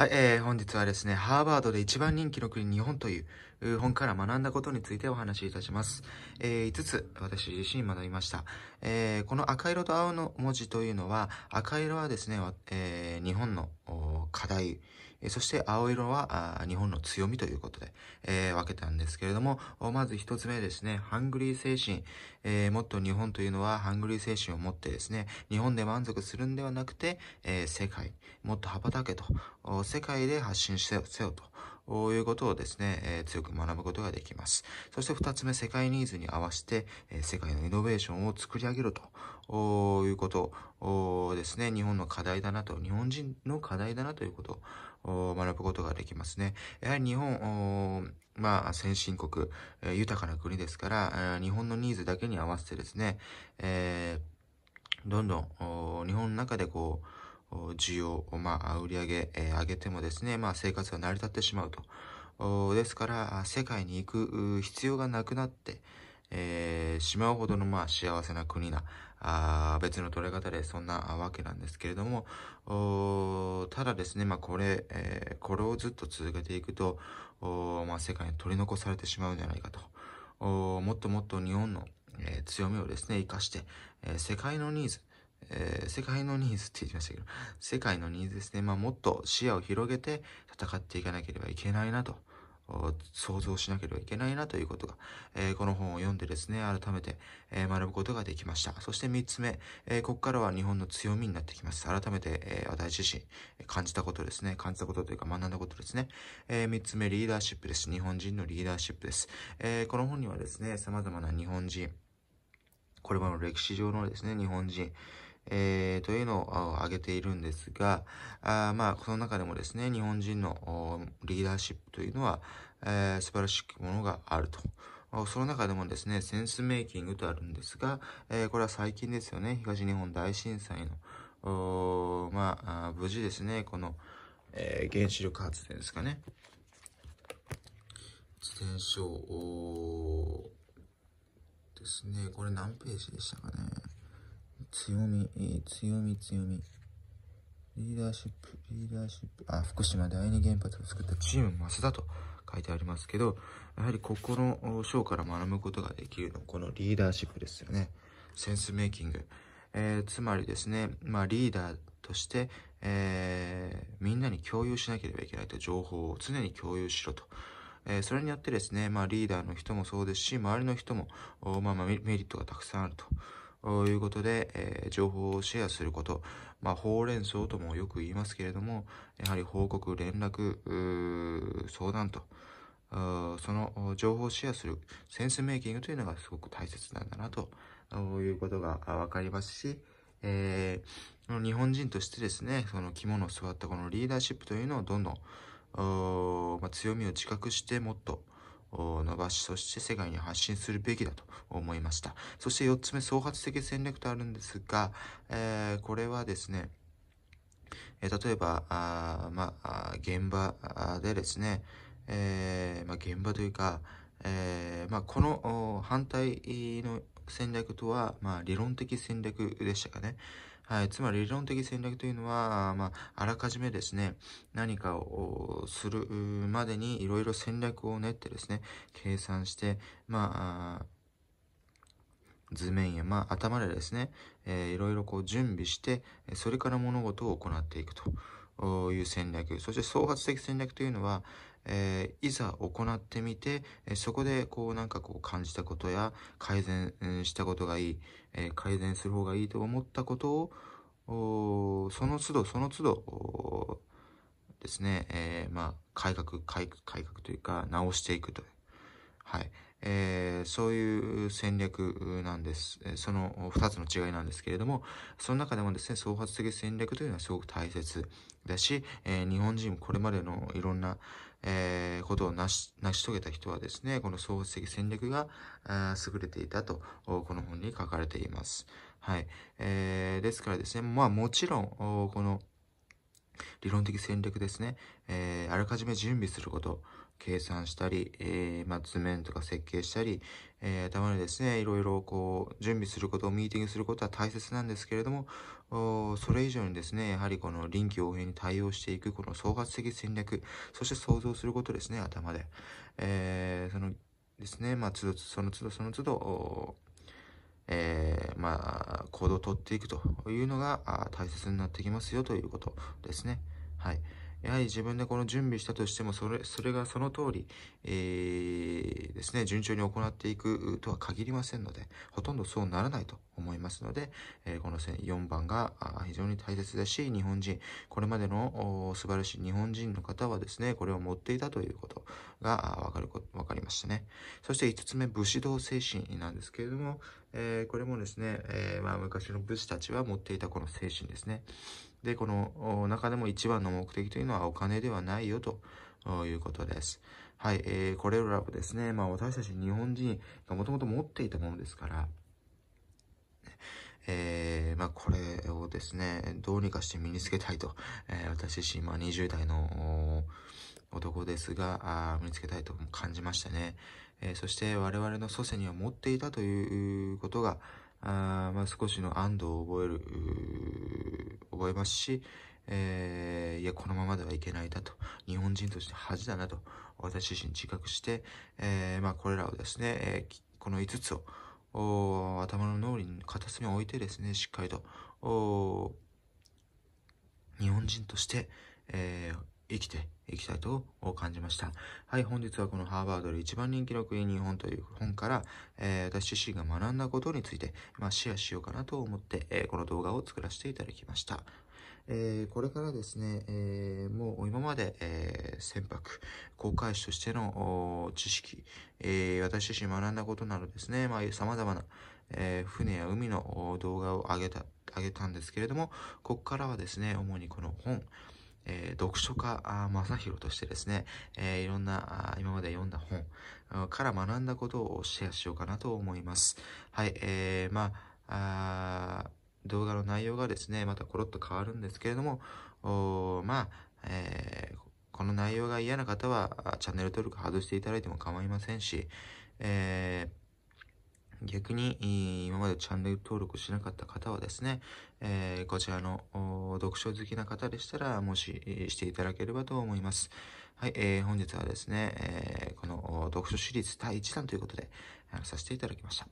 はい、えー、本日はですね、ハーバードで一番人気の国日本という本から学んだことについてお話しいたします。えー、5つ私自身学びました。えー、この赤色と青の文字というのは、赤色はですね、えー、日本の課題、そして青色は日本の強みということで、えー、分けたんですけれども、まず一つ目ですね、ハングリー精神、えー、もっと日本というのはハングリー精神を持ってですね、日本で満足するんではなくて、えー、世界、もっと羽ばたけと、世界で発信せよと。ういうことをですね、え強く学ぶことができます。そして二つ目、世界ニーズに合わせて、え世界のイノベーションを作り上げるということですね、日本の課題だなと、日本人の課題だなということを学ぶことができますね。やはり日本、まあ、先進国、え豊かな国ですから、日本のニーズだけに合わせてですね、えどんどん日本の中でこう、需要を、まあ、売り上げ、え上げてもですね、まあ、生活が成り立ってしまうと。ですから、世界に行く必要がなくなって、えー、しまうほどの、まあ、幸せな国な、あ別の取れ方でそんなわけなんですけれども、ただですね、まあ、これ、えー、これをずっと続けていくと、まあ、世界に取り残されてしまうんじゃないかと。もっともっと日本の、えー、強みをですね、生かして、えー、世界のニーズ、えー、世界のニーズって言いましたけど、世界のニーズですね。まあ、もっと視野を広げて戦っていかなければいけないなと、想像しなければいけないなということが、えー、この本を読んでですね、改めて、えー、学ぶことができました。そして3つ目、えここからは日本の強みになってきます。改めて、え私自身感じたことですね、感じたことというか学んだことですね。え3つ目、リーダーシップです。日本人のリーダーシップです。えこの本にはですね、様々な日本人、これまでの歴史上のですね、日本人、えー、というのを挙げているんですが、あまあ、この中でもですね、日本人のリーダーシップというのは、えー、素晴らしいものがあると。その中でもですね、センスメイキングとあるんですが、えー、これは最近ですよね、東日本大震災の、まあ、無事ですね、この、えー、原子力発電ですかね。自転車ですね、これ何ページでしたかね。強み、えー、強み、強み。リーダーシップ、リーダーシップ、あ、福島第二原発を作ったチーム増田と書いてありますけど、やはりここの章から学ぶことができるのは、このリーダーシップですよね。センスメイキング。えー、つまりですね、まあ、リーダーとして、えー、みんなに共有しなければいけないと情報を常に共有しろと。えー、それによってですね、まあ、リーダーの人もそうですし、周りの人も、まあ、メリットがたくさんあると。いうことで、えー、情報をシェアすること、まあ、ほうれん草ともよく言いますけれども、やはり報告、連絡、相談と、その情報をシェアするセンスメイキングというのがすごく大切なんだなということが分かりますし、えー、日本人としてですね、その肝の座ったこのリーダーシップというのをどんどん、まあ、強みを自覚してもっと伸ばし、そして世界に発信するべきだと思いました。そして4つ目、創発的戦略とあるんですが、えー、これはですね、えー、例えば、あまあ、現場でですね、えー、まあ、現場というか、えまあ、この反対の戦略とは、まあ、理論的戦略でしたかね。はい、つまり理論的戦略というのは、まあ、あらかじめですね、何かをするまでにいろいろ戦略を練ってですね、計算して、まあ、図面や、まあ、頭でですね、えー、いろいろこう準備して、それから物事を行っていくという戦略。そして創発的戦略というのは、えー、いざ行ってみて、えそこでこうなんかこう感じたことや改善したことがいい、え改善する方がいいと思ったことを、その都度その都度ですね、えまあ改革改、改革というか直していくという。はい。えー、そういう戦略なんです。その2つの違いなんですけれども、その中でもですね、創発的戦略というのはすごく大切だし、えー、日本人これまでのいろんな、えー、ことを成し遂げた人はですね、この創発的戦略が優れていたと、この本に書かれています。はい。えー、ですからですね、まあもちろん、この理論的戦略ですね、えー、あらかじめ準備すること、計算したり、えー、まあ、図面とか設計したり、えー、頭にですね、いろいろこう、準備することをミーティングすることは大切なんですけれども、それ以上にですね、やはりこの臨機応変に対応していく、この総合的戦略、そして想像することですね、頭で。えー、そのですね、まあ、つど、その都度その都度、えー、まあ、行動をとっていくというのが大切になってきますよということですね。はい。やはり自分でこの準備したとしても、それ、それがその通り、えー、ですね、順調に行っていくとは限りませんので、ほとんどそうならないと思いますので、えー、この4番が非常に大切だし、日本人、これまでの素晴らしい日本人の方はですね、これを持っていたということがわかるわかりましたね。そして5つ目、武士道精神なんですけれども、えー、これもですね、えー、まあ、昔の武士たちは持っていたこの精神ですね。で、この中でも一番の目的というのはお金ではないよということです。はい、えー、これらをですね、まあ私たち日本人がもともと持っていたものですから、えー、まあ、これをですね、どうにかして身につけたいと、えー、私自身、まあ、20代の男ですが、身につけたいと感じましたね。えー、そして我々の祖先には持っていたということが、あまあ、少しの安堵を覚える覚えますし、えー、いや、このままではいけないだと、日本人として恥だなと、私自身自覚して、えー、まあ、これらをですね、えー、この5つを、頭の脳裏に片隅に置いてですね、しっかりと、日本人として、えー生きていきたいと感じました。はい、本日はこのハーバードで一番人気の国日本という本から、えー、私自身が学んだことについて、まあ、シェアしようかなと思って、えー、この動画を作らせていただきました。えー、これからですね、えー、もう今まで、えー、船舶、航海士としての知識、え私自身学んだことなどですね、まあ、様々な、え船や海の動画を上げた、上げたんですけれども、ここからはですね、主にこの本、えー、読書家正宏としてですね、えー、いろんな今まで読んだ本から学んだことをシェアしようかなと思います。はい、えー、まあ動画の内容がですね、またコロッと変わるんですけれども、まあ、えー、この内容が嫌な方はチャンネル登録外していただいても構いませんし、えー逆に、今までチャンネル登録しなかった方はですね、えー、こちらの読書好きな方でしたら、もししていただければと思います。はい、えー、本日はですね、えー、この読書シリーズ第1弾ということで、させていただきました。